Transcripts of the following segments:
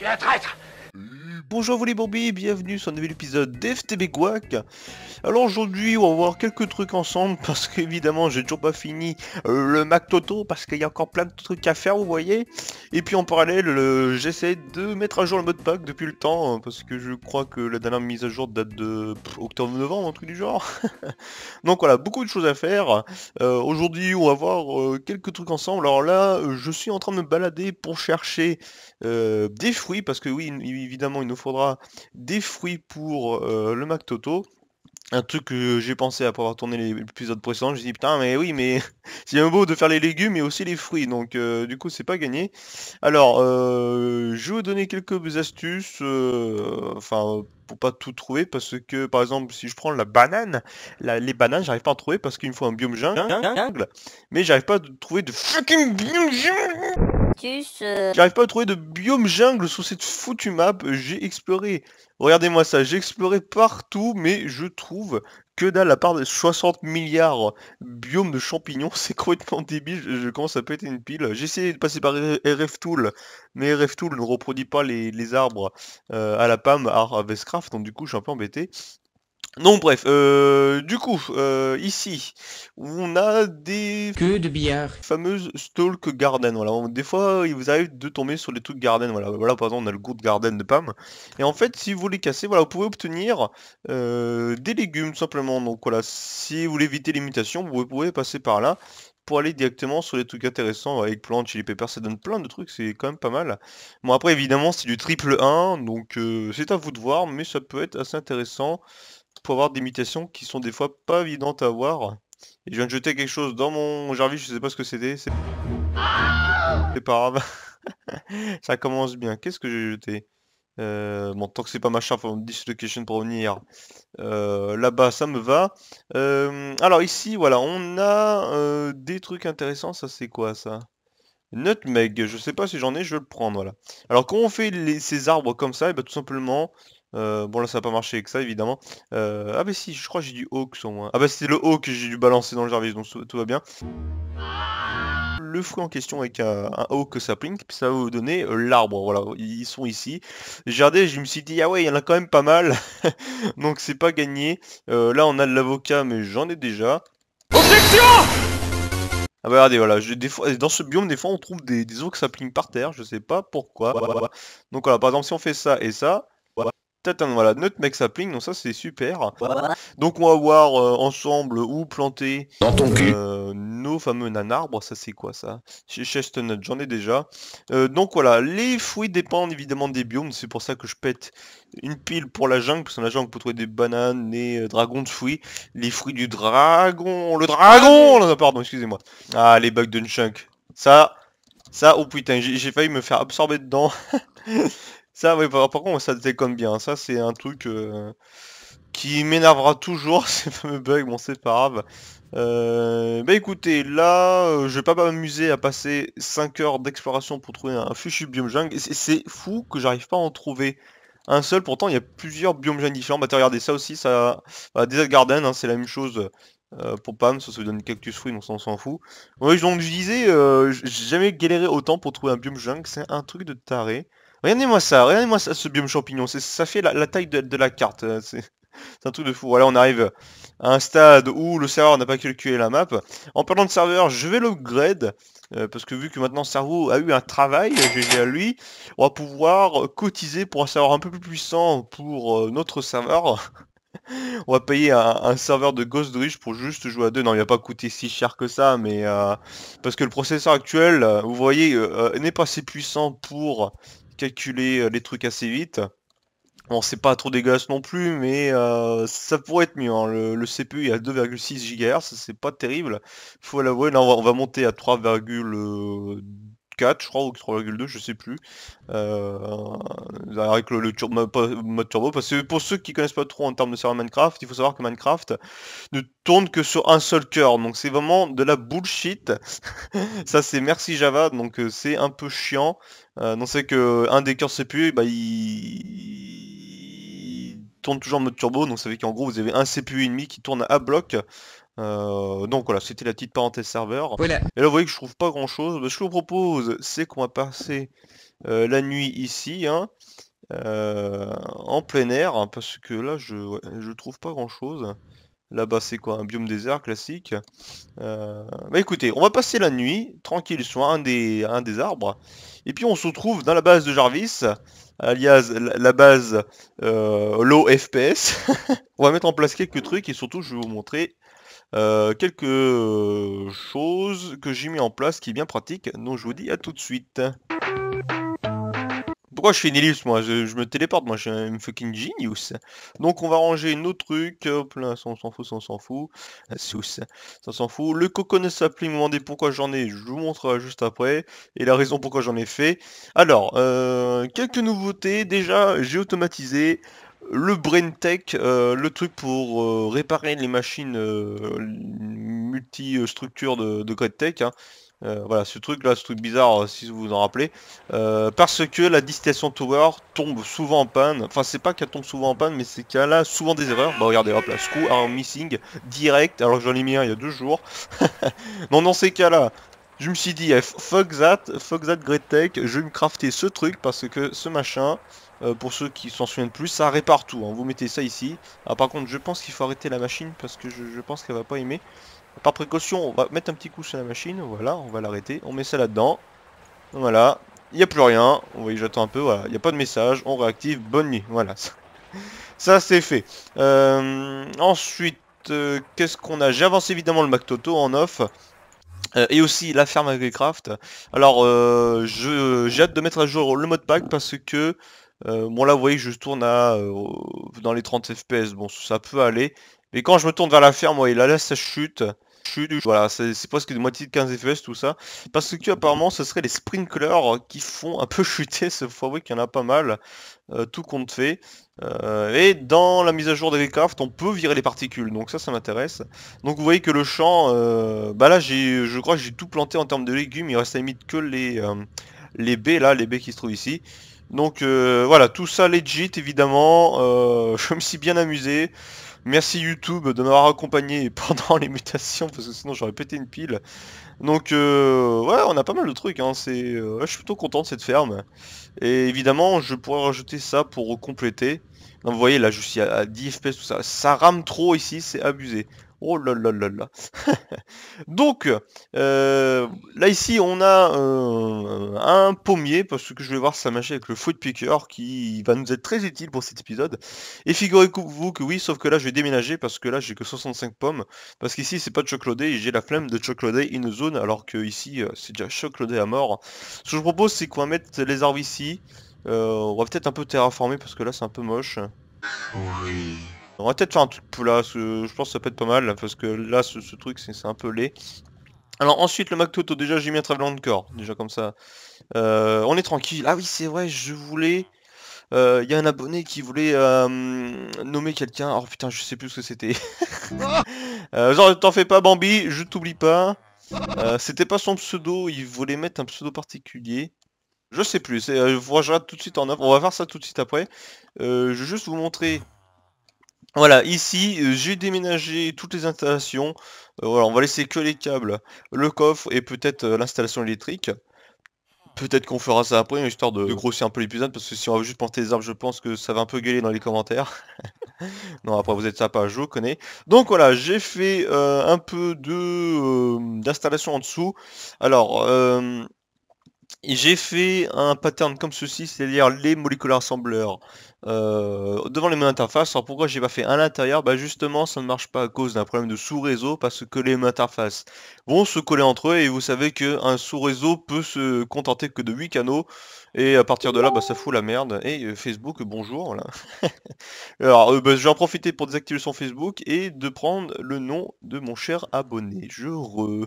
绝太差！Bonjour vous les Bourbis, bienvenue sur un nouvel épisode d'FTB Guac. Alors aujourd'hui on va voir quelques trucs ensemble parce qu'évidemment j'ai toujours pas fini euh, le Mac Toto parce qu'il y a encore plein de trucs à faire vous voyez. Et puis en parallèle j'essaie de mettre à jour le mode pack depuis le temps hein, parce que je crois que la dernière mise à jour date de octobre-novembre un truc du genre. Donc voilà beaucoup de choses à faire. Euh, aujourd'hui on va voir euh, quelques trucs ensemble. Alors là je suis en train de me balader pour chercher des fruits parce que oui évidemment il nous faudra des fruits pour euh, le Mac Toto. Un truc que j'ai pensé après avoir tourné l'épisode précédent, j'ai dit putain mais oui mais c'est bien beau de faire les légumes mais aussi les fruits donc euh, du coup c'est pas gagné. Alors euh, je vais vous donner quelques astuces, enfin pour pas tout trouver parce que par exemple si je prends la banane, la, les bananes j'arrive pas à trouver parce qu'il me faut un biome jungle mais j'arrive pas à trouver de fucking biome euh. J'arrive pas à trouver de biome jungle sur cette foutue map. J'ai exploré. Regardez-moi ça, j'ai exploré partout, mais je trouve que dans la part de 60 milliards biomes de champignons, c'est complètement débile, je, commence à péter une pile. J'ai essayé de passer par RF Tool, mais RF Tool ne reproduit pas les, arbres euh, à la PAM à Vescraft, donc du coup je suis un peu embêté. Non, bref, euh, du coup, euh, ici, on a des... Que de billard. Fameuses stalk garden, voilà. Des fois, il vous arrive de tomber sur les trucs garden, voilà. Voilà, par exemple, on a le de garden de Pam. Et en fait, si vous les cassez, voilà, vous pouvez obtenir euh, des légumes, tout simplement. Donc voilà, si vous voulez éviter les mutations, vous pouvez passer par là pour aller directement sur les trucs intéressants avec plantes, chili pepper, ça donne plein de trucs, c'est quand même pas mal. Bon après évidemment c'est du triple 1, donc c'est à vous de voir, mais ça peut être assez intéressant pour avoir des mutations qui sont des fois pas évidentes à voir Et je viens de jeter quelque chose dans mon jarvis, je sais pas ce que c'était. C'est ah pas grave. ça commence bien. Qu'est-ce que j'ai jeté euh, bon, tant que c'est pas ma charge, dislocation pour venir euh, là-bas, ça me va. Euh, alors ici, voilà, on a des trucs intéressants. Ça, c'est quoi ça Nutmeg, je sais pas si j'en ai, je vais le prendre, voilà. Alors comment on fait ces arbres comme ça, et eh bien, tout simplement, euh, bon là ça n'a pas marché avec ça évidemment. Euh, ah bah si, je crois que j'ai du Hawks au moins. Ah bah c'est le haut que j'ai dû balancer dans le Jarvis, donc tout, va bien. Le fruit en question avec un, un Hawk que ça ça va vous donner euh, l'arbre, voilà, ils sont ici. J'ai regardé, je me suis dit, ah ouais, il y en a quand même pas mal, donc c'est pas gagné. là on a de l'avocat, mais j'en ai déjà. Objection ah bah regardez, voilà, je, dans ce biome, des fois, on trouve des, des eaux que par terre, je sais pas pourquoi. Donc voilà, par exemple, si on fait ça et ça, Tatan, voilà, notre mec sapling, donc ça c'est super. Donc on va voir euh, ensemble où planter euh, nos fameux nanarbres, ça c'est quoi ça Chez Chestnut, j'en ai déjà. Euh, donc voilà, les fruits dépendent évidemment des biomes, c'est pour ça que je pète une pile pour la jungle, parce que la jungle peut trouver des bananes, des dragons de fruits, les fruits du dragon, le dragon ah Pardon, excusez-moi. Ah, les bugs d'un chunk. Ça, ça, oh putain, j'ai failli me faire absorber dedans. Ça, oui, par, contre, ça déconne bien. Ça, c'est un truc euh, qui m'énervera toujours, ces fameux bugs. Bon, c'est pas grave. Euh, bah écoutez, là, euh, je vais pas m'amuser à passer 5 heures d'exploration pour trouver un Fuchu biome jungle. C'est fou que j'arrive pas à en trouver un seul. Pourtant, il y a plusieurs biomes jungles différents. Bah, regardez, ça aussi, ça... Bah, Desert Garden, hein, c'est la même chose. pour Pam, ça, se donne cactus fruit, on s'en fout. Oui, donc je disais, j'ai jamais galéré autant pour trouver un biome jungle, c'est un truc de taré. Regardez-moi ça, regardez-moi ça, ce biome champignon. Ça fait la, taille de, la carte. Hein. C'est un truc de fou. Voilà, on arrive à un stade où le serveur n'a pas calculé la map. En parlant de serveur, je vais l'upgrade. Euh, parce que vu que maintenant cerveau a eu un travail, GG euh, à lui, on va pouvoir euh, cotiser pour un serveur un peu plus puissant pour notre serveur. on va payer un, serveur de Ghost pour juste jouer à deux. Non, il va pas coûté si cher que ça, mais parce que le processeur actuel, vous voyez, n'est pas assez puissant pour calculer euh, les trucs assez vite. Bon, c'est pas trop dégueulasse non plus, mais euh, ça pourrait être mieux. Hein. Le, CPU est à 2,6 GHz, c'est pas terrible. Faut l'avouer, là on va, monter à 3,4 je crois, ou 3,2, je sais plus. Euh, avec le, turbo, mode turbo, parce que pour ceux qui connaissent pas trop en termes de serveur Minecraft, il faut savoir que Minecraft ne tourne que sur un seul cœur, donc c'est vraiment de la bullshit. ça c'est merci Java, donc c'est un peu chiant. Euh, On c'est que un des cœurs CPU, bah, il... tourne toujours en mode turbo, donc ça veut qu'en gros vous avez un CPU et qui tourne à bloc. Euh, donc voilà, c'était la petite parenthèse serveur. Et là vous voyez que je trouve pas grand chose. Bah, ce que je vous propose, c'est qu'on va passer euh, la nuit ici, hein, en plein air, hein, parce que là je, je trouve pas grand chose. Là-bas, c'est quoi Un biome désert classique. Euh, bah écoutez, on va passer la nuit, tranquille, sur un des, un des arbres. Et puis on se retrouve dans la base de Jarvis, alias la base euh, low FPS. on va mettre en place quelques trucs et surtout, je vais vous montrer euh, quelques choses que j'ai mis en place qui est bien pratique. Donc je vous dis à tout de suite pourquoi je fais une moi je, me téléporte moi, je suis un fucking genius. Donc on va ranger nos trucs, hop là, ça on s'en fout, ça on s'en fout. ça s'en fout. Le coconut sapling, vous pourquoi j'en ai, je vous montre juste après. Et la raison pourquoi j'en ai fait. Alors, euh, quelques nouveautés. Déjà, j'ai automatisé le brain tech, euh, le truc pour euh, réparer les machines multi-structures de, Great Tech. Hein. Euh, voilà, ce truc là, ce truc bizarre, euh, si vous vous en rappelez. Euh, parce que la distillation tower tombe souvent en panne. Enfin, c'est pas qu'elle tombe souvent en panne, mais c'est qu'elle a souvent des erreurs. Bah, regardez, hop là, screw are missing direct, alors que j'en ai mis un il y a deux jours. non, dans ces cas-là, je me suis dit, eh, fuck that, fuck that great tech, je vais me crafter ce truc parce que ce machin. pour ceux qui s'en souviennent plus, ça répare tout. Hein. Vous mettez ça ici. Ah, par contre, je pense qu'il faut arrêter la machine parce que je, je pense qu'elle va pas aimer. Par précaution, on va mettre un petit coup sur la machine. Voilà, on va l'arrêter. On met ça là-dedans. Voilà. Il n'y a plus rien. Vous voyez, j'attends un peu. Voilà. Il n'y a pas de message. On réactive. Bonne nuit. Voilà. Ça, c'est fait. Euh, ensuite, euh, qu'est-ce qu'on a avancé évidemment le Mac Toto en off. Euh, et aussi la ferme Agricraft. Alors, j'ai hâte de mettre à jour le mode pack parce que... bon là vous voyez je tourne à dans les 30 fps, bon ça peut aller, mais quand je me tourne vers la ferme, vous voyez, là, ça chute. Voilà, c'est presque moitié de 15 FPS tout ça. Parce que apparemment ce serait les sprinklers qui font un peu chuter ce fabrique qu'il y en a pas mal, euh, tout compte fait. Euh, et dans la mise à jour craft on peut virer les particules, donc ça ça m'intéresse. Donc vous voyez que le champ, euh, bah là je crois que j'ai tout planté en termes de légumes, il reste à la limite que les, les baies là, les baies qui se trouvent ici. Donc voilà, tout ça legit évidemment, je me suis bien amusé. Merci YouTube de m'avoir accompagné pendant les mutations parce que sinon j'aurais pété une pile. Donc euh, ouais, on a pas mal de trucs. Hein, c'est, euh, je suis plutôt content de cette ferme. Et évidemment, je pourrais rajouter ça pour compléter. Donc vous voyez là, je suis à 10 FPS, tout ça. Ça rame trop ici, c'est abusé. Oh là là là là. Donc, euh, là ici, on a euh, un pommier, parce que je vais voir ça mâcher avec le foot picker, qui va nous être très utile pour cet épisode. Et figurez-vous que oui, sauf que là, je vais déménager, parce que là, j'ai que 65 pommes, parce qu'ici, c'est pas chocolaté, et j'ai la flemme de chocolater une zone, alors que ici, euh, c'est déjà chocolaté à mort. Ce que je propose, c'est qu'on va mettre les arbres ici. on va peut-être un peu terraformer, parce que là, c'est un peu moche. Oui. On va peut-être faire un truc je pense que ça peut être pas mal, parce que là, ce, truc, c'est un peu laid. Alors ensuite, le Mac Toto, déjà, j'ai mis un de corps, déjà comme ça. Euh, on est tranquille. Ah oui, c'est vrai, je voulais... Euh, il y a un abonné qui voulait euh, nommer quelqu'un. Oh putain, je sais plus ce que c'était. genre, t'en fais pas, Bambi, je t'oublie pas. c'était pas son pseudo, il voulait mettre un pseudo particulier. Je sais plus, je tout de suite en œuvre. On va voir ça tout de suite après. je vais juste vous montrer voilà, ici, euh, j'ai déménagé toutes les installations. Euh, voilà, on va laisser que les câbles, le coffre et peut-être euh, l'installation électrique. Peut-être qu'on fera ça après, histoire de, grossir un peu l'épisode, parce que si on va juste planter des arbres, je pense que ça va un peu gueuler dans les commentaires. non, après vous êtes sympa, je vous connais. Donc voilà, j'ai fait un peu de d'installation en dessous. Alors, j'ai fait un pattern comme ceci, c'est-à-dire les molécules assembleurs. Euh, devant les mêmes interfaces Alors pourquoi j'ai pas fait à l'intérieur Bah justement, ça ne marche pas à cause d'un problème de sous-réseau parce que les interfaces vont se coller entre eux et vous savez qu'un sous-réseau peut se contenter que de 8 canaux et à partir de là, bah, ça fout la merde. Et euh, Facebook, bonjour. là Alors euh, bah, je vais en profiter pour désactiver son Facebook et de prendre le nom de mon cher abonné. Je re...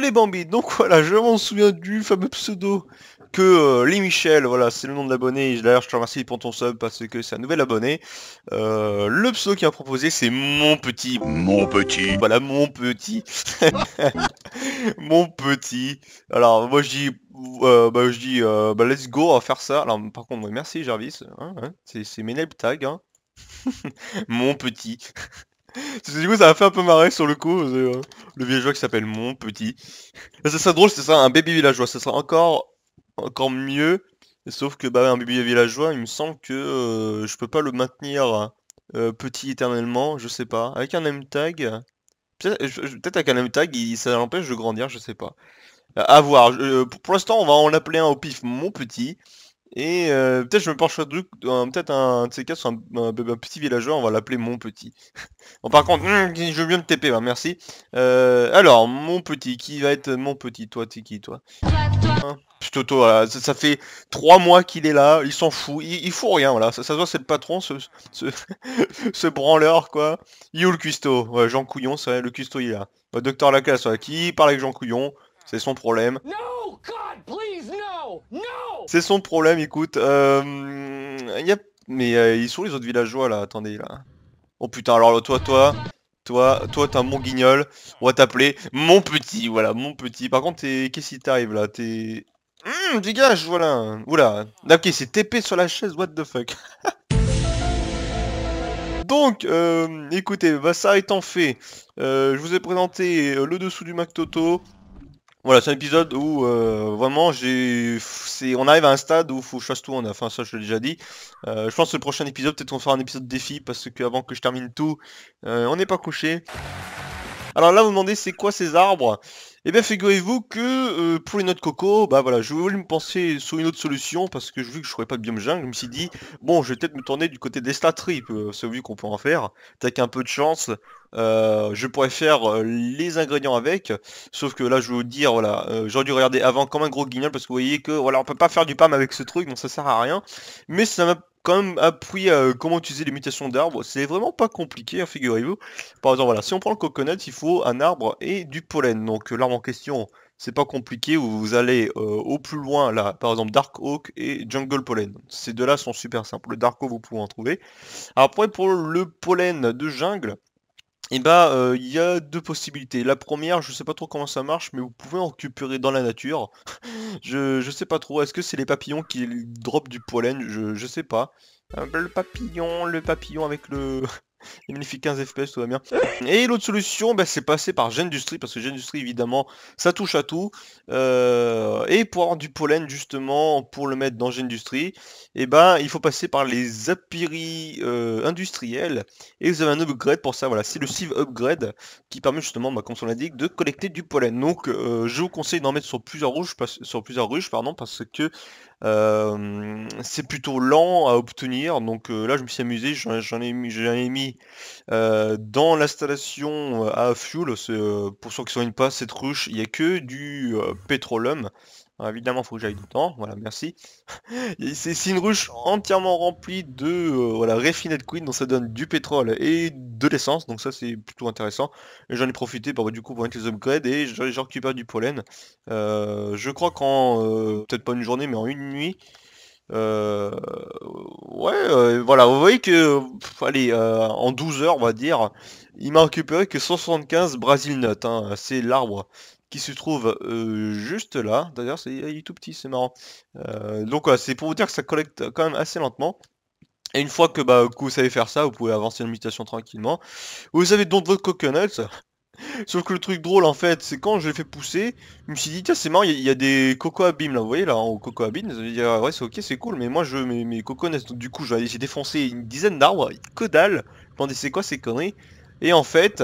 les bambines donc voilà, je m'en souviens du fameux pseudo que euh, les Michel, voilà, c'est le nom de l'abonné. D'ailleurs, je te remercie pour ton sub parce que c'est un nouvel abonné. Euh, le pseudo qui a proposé, c'est mon petit. Mon petit. Voilà, mon petit. mon petit. Alors, moi, je dis, euh, bah, je dis, bah, let's go, on va faire ça. Alors, par contre, bah, merci Jarvis. Hein, hein. c'est mes tag. Hein. mon petit. du coup ça a fait un peu marrer sur le coup le villageois qui s'appelle mon petit ça serait drôle c'est ça un bébé villageois ça sera encore encore mieux. Sauf que bah, un bébé villageois, il me semble que euh, je peux pas le maintenir euh, petit éternellement, je sais pas. Avec un MTAG, tag, peut-être avec un MTAG, tag, ça l'empêche de grandir, je sais pas. À voir. pour l'instant, on va en appeler un au pif mon petit. Et euh, peut-être je me truc, peut-être un de ces cas sur un, petit villageois, on va l'appeler mon petit. bon, par contre, hmm, je veux bien me TP, hein, merci. Euh, alors, mon petit, qui va être mon petit Toi, t'es qui, toi hein Toto, ça, fait trois mois qu'il est là, il s'en fout, il, fout rien, voilà. Ça, doit se voit, c'est le patron, ce, ce, branleur, quoi. You le cuistot, Jean Couillon, c'est vrai, le Custo il est là. docteur Lacasse, qui parle avec Jean Couillon, c'est son problème. No, God, please, no c'est son problème, écoute. Euh, y Mais euh, ils sont les autres villageois là, attendez là. Oh putain, alors toi, toi, toi, toi, t'es un mon guignol. On va t'appeler mon petit, voilà, mon petit. Par contre, es... qu'est-ce qui t'arrive là T'es... Hum, dégage, voilà. Oula. Ah, ok, c'est TP sur la chaise, what the fuck. Donc, euh, écoutez, bah, ça étant fait, euh, je vous ai présenté euh, le dessous du Mac Toto, voilà, c'est un épisode où euh, vraiment j'ai, on arrive à un stade où faut que tout on a Enfin, ça, je l'ai déjà dit. Euh, je pense que le prochain épisode, peut-être on fera un épisode défi parce qu'avant que je termine tout, euh, on n'est pas couché. Alors là, vous, vous demandez c'est quoi ces arbres eh bien, figurez-vous que euh, pour les notes coco, bah voilà, je voulais me penser sur une autre solution parce que je vu que je trouvais pas de biome jungle, je me suis dit, bon, je vais peut-être me tourner du côté des trip euh, c'est vu qu'on peut en faire. T'as qu'un peu de chance, euh, je pourrais faire euh, les ingrédients avec. Sauf que là, je vais vous dire, voilà, j'aurais dû regarder avant comme un gros guignol parce que vous voyez que, voilà, on peut pas faire du PAM avec ce truc, donc ça sert à rien. Mais ça m'a comme appris euh, comment utiliser les mutations d'arbres. C'est vraiment pas compliqué, hein, figurez-vous. Par exemple, voilà, si on prend le coconut, il faut un arbre et du pollen. Donc euh, l'arbre en question, c'est pas compliqué. Vous allez euh, au plus loin, là, par exemple, Dark Oak et Jungle Pollen. Ces deux-là sont super simples. Le Dark Oak, vous pouvez en trouver. Après, pour le pollen de jungle, et eh bah, ben, euh, il y a deux possibilités. La première, je sais pas trop comment ça marche, mais vous pouvez en récupérer dans la nature. je, je sais pas trop. Est-ce que c'est les papillons qui dropent du pollen je, je sais pas. Euh, le papillon, le papillon avec le. Les magnifiques 15 FPS, tout va bien. Et l'autre solution, bah, c'est passer par Gendustry, parce que Gendustry, évidemment, ça touche à tout. Euh, et pour avoir du pollen, justement, pour le mettre dans Gendustry, et eh ben, il faut passer par les apiris euh, industriels. Et vous avez un upgrade pour ça, voilà. C'est le sieve upgrade qui permet justement, bah, comme on l'indique, de collecter du pollen. Donc, euh, je vous conseille d'en mettre sur plusieurs ruches, sur plusieurs ruches, pardon, parce que c'est plutôt lent à obtenir, donc là je me suis amusé, j'en ai mis, dans l'installation à fuel, pour ceux qui ne soignent pas cette ruche, il n'y a que du pétroleum. Hein, évidemment, il faut que j'aille temps. Voilà, merci. C'est une ruche entièrement remplie de euh, voilà, queen, donc ça donne du pétrole et de l'essence, donc ça c'est plutôt intéressant. j'en ai profité pour, bah, du coup pour mettre les upgrades et j'ai récupéré du pollen. Euh, je crois qu'en, euh, peut-être pas une journée, mais en une nuit, ouais, voilà, vous voyez que, allez, en 12 heures, on va dire, il m'a récupéré que 175 Brasil Nuts, c'est l'arbre qui se trouve juste là. D'ailleurs, c'est il est tout petit, c'est marrant. donc c'est pour vous dire que ça collecte quand même assez lentement. Et une fois que, bah, vous savez faire ça, vous pouvez avancer la mutation tranquillement. Vous avez donc votre coconuts. Sauf que le truc drôle en fait, c'est quand je l'ai fait pousser, je me suis dit tiens c'est marrant, il y, a des cocos abîmes là, vous voyez là en cocoa coco abîmes, dit ah ouais c'est ok c'est cool, mais moi je mes, mes coconuts, donc du coup j'ai défoncé une dizaine d'arbres, que dalle, je me c'est quoi ces conneries, et en fait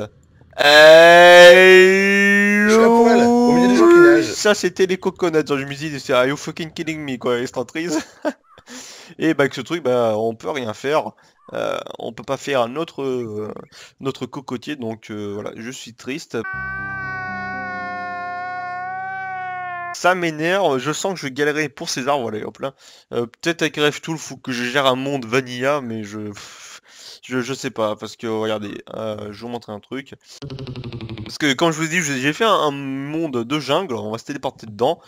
ça, c'était les coconuts. dans le musée, c'est are you fucking killing me, quoi, triste. Et bah, que ce truc, bah, on peut rien faire. Euh, on peut pas faire notre, autre euh, notre cocotier, donc euh, voilà, je suis triste. Ça m'énerve, je sens que je vais galérer pour arbres voilà, hop là. Peut-être avec Rêve Tool, faut que je gère un monde vanilla, mais je... Je, sais pas, parce que regardez, euh, je vous montre un truc. Parce que quand je vous dis j'ai fait un, monde de jungle, on va se téléporter dedans.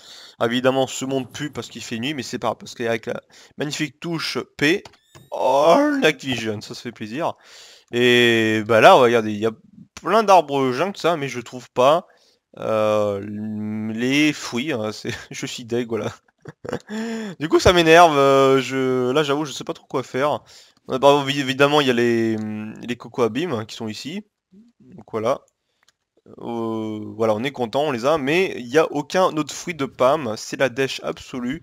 Évidemment, ce monde pue parce qu'il fait nuit, mais c'est pas parce qu'avec la magnifique touche P, oh jeune, ça se fait plaisir. Et bah là, regardez, il y a plein d'arbres jungle, ça, mais je trouve pas euh, les fruits. Hein, c'est je suis deg, voilà. du coup, ça m'énerve. Euh, je... Là, j'avoue, je sais pas trop quoi faire. Euh, bah, évidemment, il y a les, mm, les Coco Abîmes qui sont ici. Donc voilà. Euh, voilà, on est content, on les a. Mais il n'y a aucun autre fruit de Pam. C'est la dèche absolue.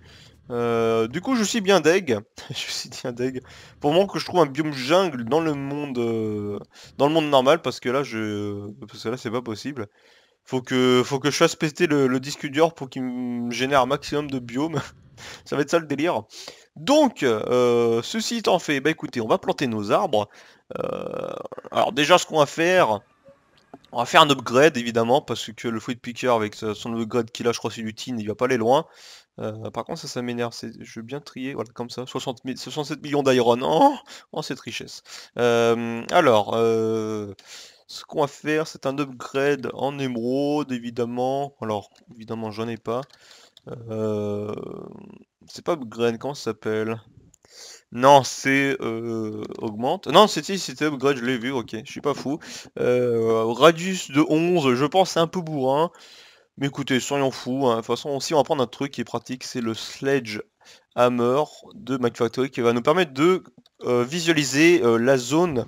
du coup, je suis bien deg. je suis bien deg. Pour moi, que je trouve un biome jungle dans le monde, dans le monde normal, parce que là, je, parce que là, c'est pas possible. Faut que, faut que je fasse péter le, disque dur pour qu'il me génère un maximum de biome. ça va être ça le délire. Donc, euh, ceci étant fait, bah écoutez, on va planter nos arbres. Euh, alors déjà, ce qu'on va faire, on va faire un upgrade évidemment, parce que le fruit picker avec son upgrade qu'il a, je crois c'est du tin, il va pas aller loin. Euh, par contre, ça, ça m'énerve. Je veux bien trier, voilà, comme ça. 60 67 millions d'iron. Oh, oh, cette richesse. alors, euh... Ce qu'on va faire, c'est un upgrade en émeraude, évidemment. Alors, évidemment, j'en ai pas. Euh, c'est pas upgrade, comment ça s'appelle non, c'est euh, augmente. Non, c'était c'était upgrade, je l'ai vu, ok, je suis pas fou. Euh, radius de 11, je pense c'est un peu bourrin. Mais écoutez, soyons fous. Hein. De toute façon, aussi on va prendre un truc qui est pratique, c'est le Sledge Hammer de Factory qui va nous permettre de visualiser la zone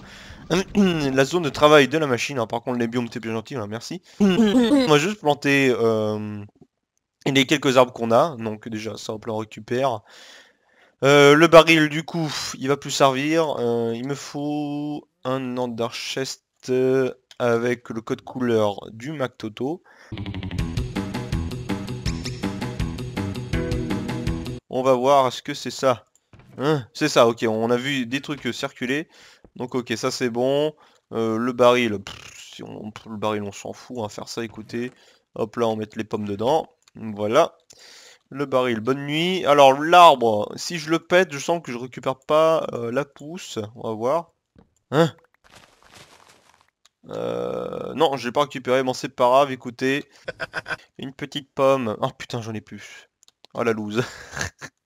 la zone de travail de la machine. Hein. Par contre, les biomes, t'es bien gentil, hein. merci. on va juste planter euh, les quelques arbres qu'on a. Donc déjà, ça, on peut en récupère. Euh, le baril, du coup, il va plus servir. Euh, il me faut un Andarchest avec le code couleur du Mac Toto. On va voir, ce que c'est ça Hein, c'est ça, ok, on a vu des trucs circuler. Donc ok, ça c'est bon. Euh, le baril, on, le baril on s'en fout, à faire ça, écoutez. Hop là, on met les pommes dedans. Voilà. Le baril, bonne nuit. Alors l'arbre, si je le pète, je sens que je récupère pas euh, la pousse. On va voir. Hein euh, non, j'ai pas récupéré, mais c'est pas grave, écoutez. Une petite pomme. Oh putain, j'en ai plus. Oh la loose.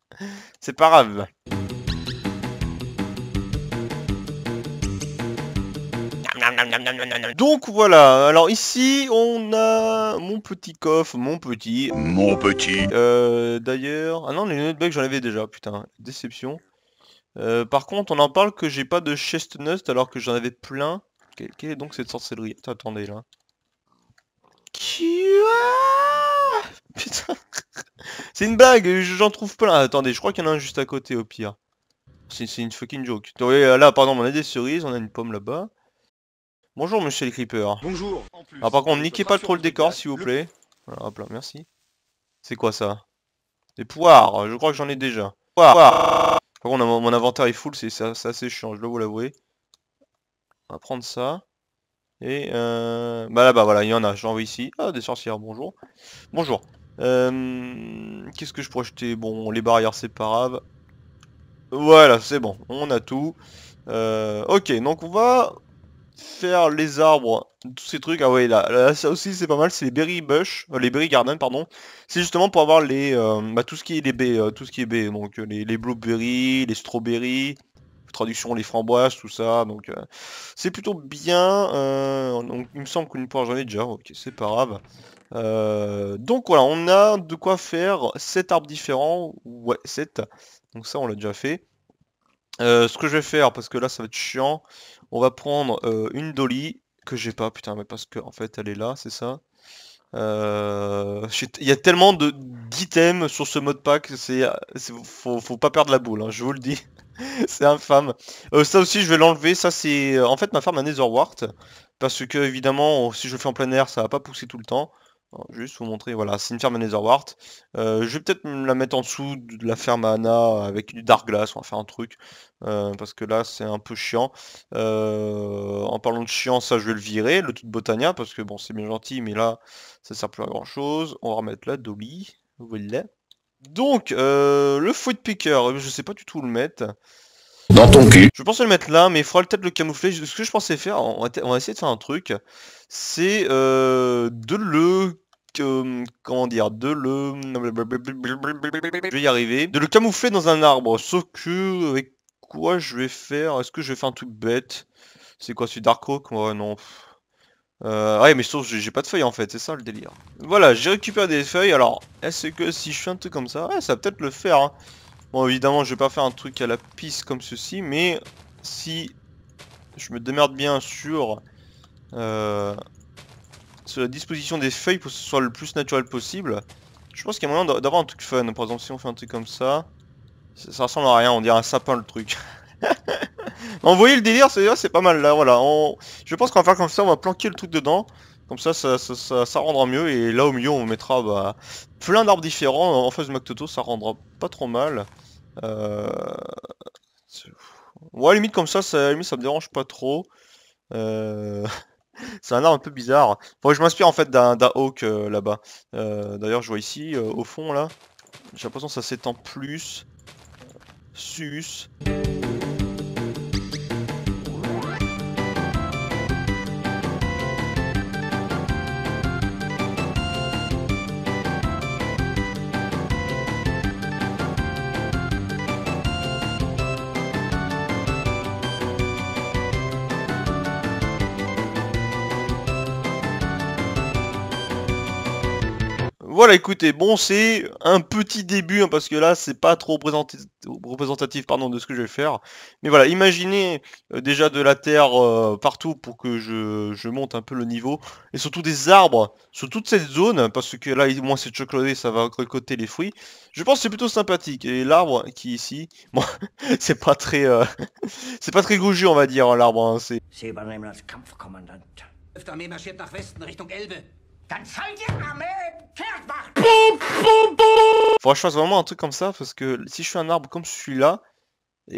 C'est pas grave. Donc voilà, alors ici on a mon petit coffre, mon petit... Mon petit... Euh, D'ailleurs... Ah non, les bec j'en avais déjà, putain, déception. Euh, par contre, on en parle que j'ai pas de chestnut alors que j'en avais plein. Quelle, est donc cette sorcellerie Attendez là. Putain c'est une blague, j'en trouve plein. Ah, attendez, je crois qu'il y en a un juste à côté au pire. C'est une fucking joke. Euh, là, pardon, on a des cerises, on a une pomme là-bas. Bonjour, monsieur le creeper. Bonjour. ah, par contre, niquez pas trop le décor, s'il vous plaît. hop là, merci. C'est quoi ça Des poires, je crois que j'en ai déjà. Poires. Par contre, mon, inventaire est full, c'est assez chiant, je dois vous l'avouer. On va prendre ça. Et euh... Bah là-bas, voilà, il y en a, j'en veux ici. Ah, des sorcières, bonjour. Bonjour. Euh, qu'est-ce que je pourrais jeter Bon, les barrières, c'est pas grave. Voilà, c'est bon, on a tout. Euh, ok, donc on va faire les arbres, tous ces trucs. Ah oui, là, ça aussi c'est pas mal, c'est les berry bush, euh, les berry garden, pardon. C'est justement pour avoir les, bah, tout ce qui est les baies, tout ce qui est baies, donc les, les blueberries, les strawberries, traduction les framboises, tout ça. Donc euh, c'est plutôt bien. Euh, donc, il me semble qu'on pourra j'en déjà. Ok, c'est pas grave. Euh, donc voilà, on a de quoi faire 7 arbres différents. Ouais, 7. Donc ça, on l'a déjà fait. ce que je vais faire, parce que là, ça va être chiant. On va prendre une dolly que j'ai pas, putain, mais parce que en fait, elle est là, c'est ça. il y a tellement d'items sur ce mode pack, c'est faut, pas perdre la boule, hein, je vous le dis. c'est infâme. Euh, ça aussi, je vais l'enlever. Ça, c'est euh, en fait ma ferme à Netherwart. Parce que, évidemment, si je le fais en plein air, ça va pas pousser tout le temps. Hein, juste vous montrer, voilà, c'est une ferme à Netherwart. Euh, je vais peut-être la mettre en dessous de la ferme à Anna avec du Dark Glass. On va faire un truc. parce que là, c'est un peu chiant. en parlant de chiant, ça, je vais le virer. Le tout de Botania. Parce que, bon, c'est bien gentil, mais là, ça sert plus à grand chose. On va remettre la Dolly. Donc, euh, le foot picker, je sais pas du tout où le mettre. Dans ton cul. Je pensais le mettre là, mais il faudra peut-être le camoufler. Ce que je pensais faire, on va, essayer de faire un truc, c'est euh, de le... comment dire De le... Je vais y arriver. De le camoufler dans un arbre. Sauf que... Avec quoi je vais faire Est-ce que je vais faire un truc bête C'est quoi, c'est Dark Oak ouais, Non. Euh, ouais mais sauf j'ai pas de feuilles en fait, c'est ça le délire. Voilà, j'ai récupéré des feuilles, alors est-ce que si je fais un truc comme ça, ça peut-être le faire. Hein. Bon évidemment je vais pas faire un truc à la piste comme ceci, mais si je me démerde bien sur, euh, sur la disposition des feuilles pour que ce soit le plus naturel possible, je pense qu'il y a moyen d'avoir un truc fun. Par exemple si on fait un truc comme ça, ça, ça ressemble à rien, on dirait un sapin le truc. vous voyez le délire, c'est pas mal là, voilà. Je pense qu'on va faire comme ça, on va planquer le truc dedans. Comme ça ça, rendra mieux. Et là au milieu, on mettra bah, plein d'arbres différents. En face de Mactoto, ça rendra pas trop mal. Euh, ouais, limite comme ça, ça, me dérange pas trop. Euh, c'est un arbre un peu bizarre. Faut je m'inspire en fait d'un hawk euh, là-bas. D'ailleurs, je vois ici, au fond là. J'ai l'impression que ça s'étend plus. Sus. voilà, écoutez, bon, c'est un petit début hein, parce que là, c'est pas trop représentatif, pardon, de ce que je vais faire. Mais voilà, imaginez euh, déjà de la terre euh, partout pour que je, monte un peu le niveau et surtout des arbres sur toute cette zone parce que là, au moins c'est chocolaté, ça va recroquer les fruits. Je pense que c'est plutôt sympathique et l'arbre qui ici, bon, c'est pas très, euh, c'est pas très gougé on va dire, hein, l'arbre. Hein, c'est. Dann que je fasse vraiment un truc comme ça, parce que si je fais un arbre comme celui-là,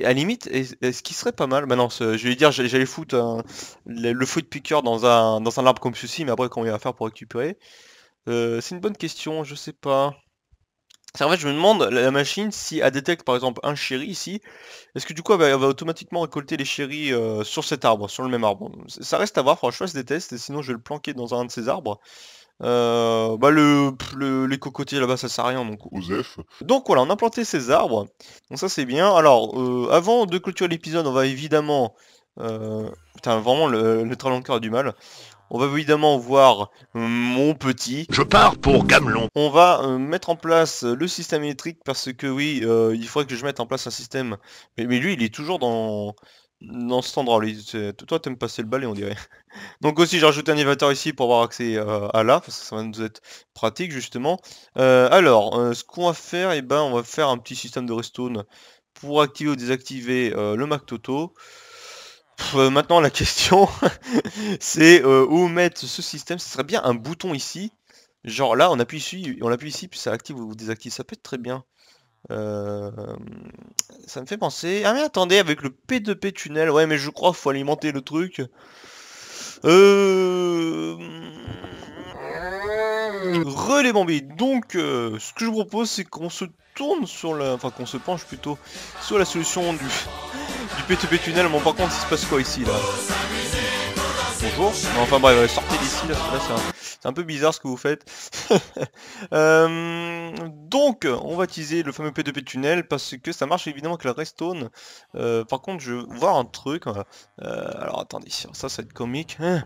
à limite, est ce qui serait pas mal, Maintenant, bah je vais dire, j'allais foutre le, fruit de piqueur dans un, dans un arbre comme ceci, mais après, comment il va faire pour récupérer euh, C'est une bonne question, je sais pas en fait, je me demande, la machine, si elle détecte par exemple un chéri ici, est-ce que du coup elle va, automatiquement récolter les chéris euh, sur cet arbre, sur le même arbre Ça reste à voir, franchement, je des tests, et sinon je vais le planquer dans un de ces arbres. Euh, bah le, les cocotiers là-bas ça sert à rien donc Osef. Donc voilà on a planté ces arbres donc ça c'est bien alors euh, avant de clôturer l'épisode on va évidemment putain vraiment le, a du mal on va évidemment voir euh, mon petit. Je pars pour Gamelon. On va euh, mettre en place le système électrique parce que oui, euh, il faudrait que je mette en place un système. Mais, lui, il est toujours dans dans cet endroit. Toi, tu aimes passer le balai, on dirait. Donc aussi, j'ai rajouté un évateur ici pour avoir accès à là, parce que ça va nous être pratique justement. alors, ce qu'on va faire, eh ben, on va faire un petit système de restone pour activer ou désactiver le Mac Toto. Euh, maintenant la question, c'est euh, où mettre ce système Ce serait bien un bouton ici. Genre là, on appuie ici, on appuie ici, puis ça active ou désactive. Ça peut être très bien. Euh, ça me fait penser. Ah mais attendez, avec le P2P tunnel, ouais mais je crois qu'il faut alimenter le truc. Euh... Re Donc ce que je vous propose c'est qu'on se tourne sur la. Enfin qu'on se penche plutôt sur la solution du. Du P2P tunnel, bon par contre il se passe quoi ici là Bonjour, enfin bref, euh, sortez d'ici là, c'est un, peu bizarre ce que vous faites. Euh, donc on va utiliser le fameux P2P tunnel parce que ça marche évidemment avec la redstone. Euh, par contre je vois un truc. alors attendez, ça ça va être comique. Hein.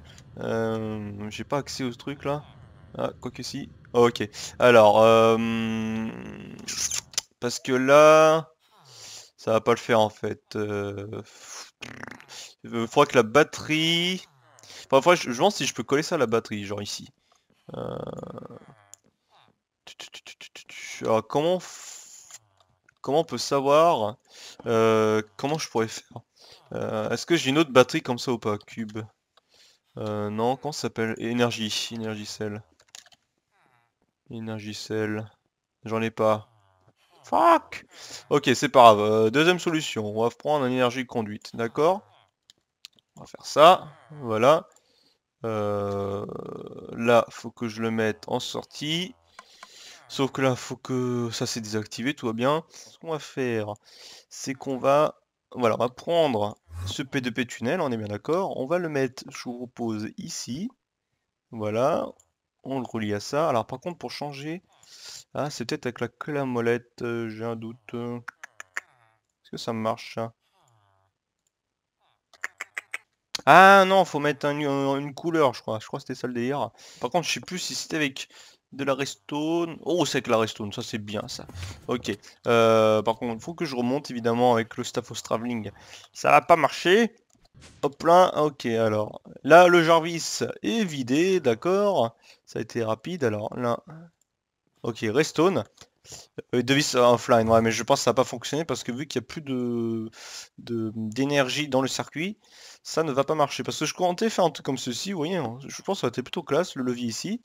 J'ai pas accès au truc là. Ah, quoi que si. ok. Alors, parce que là... Ça va pas le faire en fait. Euh, Il faudra que la batterie... Enfin, je, pense si je peux coller ça à la batterie, genre ici. Euh, alors comment... Comment on peut savoir euh, comment je pourrais faire Est-ce que j'ai une autre batterie comme ça ou pas Cube. non, comment ça s'appelle Énergie. Énergie cell. Énergie cell. J'en ai pas. Fuck Ok, c'est pas grave. Euh, deuxième solution, on va prendre un énergie conduite, d'accord On va faire ça, voilà. Euh, là, faut que je le mette en sortie. Sauf que là, faut que ça s'est désactivé, tout va bien. Ce qu'on va faire, c'est qu'on va... Voilà, on va prendre ce P2P tunnel, on est bien d'accord. On va le mettre, je vous propose, ici. Voilà. On le relie à ça. Alors par contre, pour changer... Ah, c'est peut-être avec la clamolette, molette, euh, j'ai un doute. Euh. Est-ce que ça marche, ça Ah non, faut mettre une couleur, je crois. Je crois que c'était ça le délire. Par contre, je sais plus si c'était avec de la restone. Oh, c'est avec la restone, ça c'est bien, ça. Ok. Euh, par contre, il faut que je remonte, évidemment, avec le staffo Traveling. Ça n'a pas marché. Hop là, ok, alors. Là, le Jarvis est vidé, d'accord. Ça a été rapide, alors là... Ok, Restone. Euh, Devis euh, offline, ouais, mais je pense que ça n'a pas fonctionné parce que vu qu'il n'y a plus de d'énergie dans le circuit, ça ne va pas marcher. Parce que je comptais faire un truc comme ceci, vous voyez, hein. je pense que ça a été plutôt classe, le levier ici.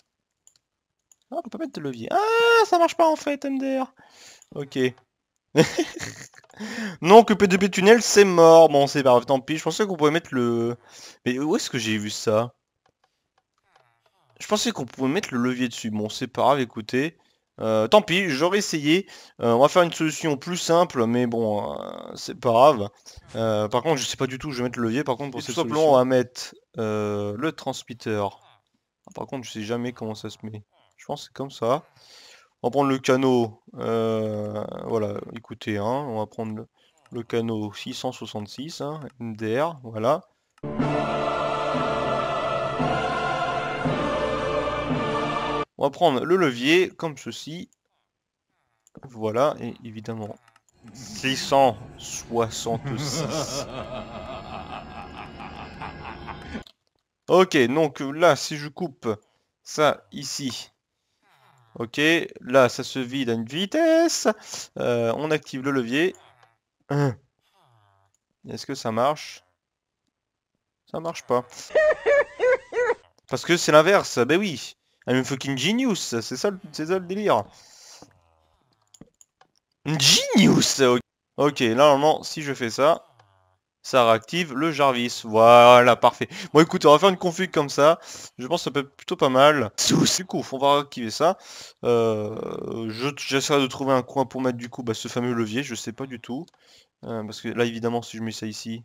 Ah, on peut pas mettre de levier. Ah, ça marche pas en fait, MDR. Ok. non, que P2P tunnel, c'est mort. Bon, c'est pas grave, tant pis. Je pensais qu'on pouvait mettre le... Mais où est-ce que j'ai vu ça Je pensais qu'on pouvait mettre le levier dessus. Bon, c'est pas grave, écoutez. Euh, tant pis, j'aurais essayé. Euh, on va faire une solution plus simple, mais bon, euh, c'est pas grave. par contre, je sais pas du tout, où je vais mettre le levier. Par contre, pour cette on va mettre le transmetteur, ah, par contre, je sais jamais comment ça se met. Je pense c'est comme ça. On va prendre le canot. voilà, écoutez, on va prendre le, canot 666, hein, MDR, voilà. On va prendre le levier comme ceci. Voilà, et évidemment 666. ok, donc là, si je coupe ça ici, ok, là, ça se vide à une vitesse. Euh, on active le levier. Est-ce que ça marche Ça marche pas. Parce que c'est l'inverse, ben oui ah, I'm a fucking genius, c'est ça, le délire. Genius Ok, là normalement, si je fais ça, ça réactive le Jarvis. Voilà, parfait. Bon écoute, on va faire une config comme ça. Je pense que ça peut être plutôt pas mal. Du coup, on va réactiver ça. Euh, J'essaierai de trouver un coin pour mettre du coup bah, ce fameux levier, je sais pas du tout. Euh, parce que là évidemment si je mets ça ici,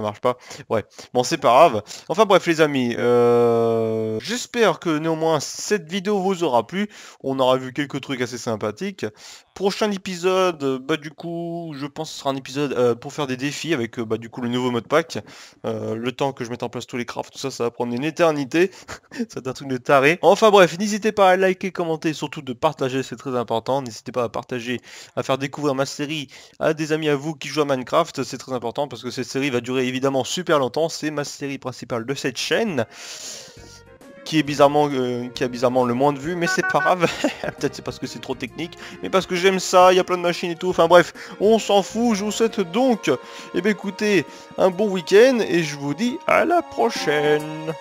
marche pas. Ouais, bon c'est pas grave. Enfin bref les amis, euh, j'espère que néanmoins cette vidéo vous aura plu. On aura vu quelques trucs assez sympathiques. Prochain épisode, euh, bah du coup, je pense ce sera un épisode euh, pour faire des défis avec bah du coup le nouveau mode pack. le temps que je mette en place tous les crafts, tout ça, ça va prendre une éternité. ça un truc de taré. Enfin bref, n'hésitez pas à liker, commenter, surtout de partager, c'est très important. N'hésitez pas à partager, à faire découvrir ma série à des amis à vous qui jouent à Minecraft, c'est très important parce que cette série va durer évidemment super longtemps, c'est ma série principale de cette chaîne. Qui, est bizarrement, euh, qui a bizarrement le moins de vues, mais c'est pas grave. Peut-être c'est parce que c'est trop technique, mais parce que j'aime ça, il y a plein de machines et tout. Enfin bref, on s'en fout, je vous souhaite donc, et eh bien écoutez, un bon week-end et je vous dis à la prochaine.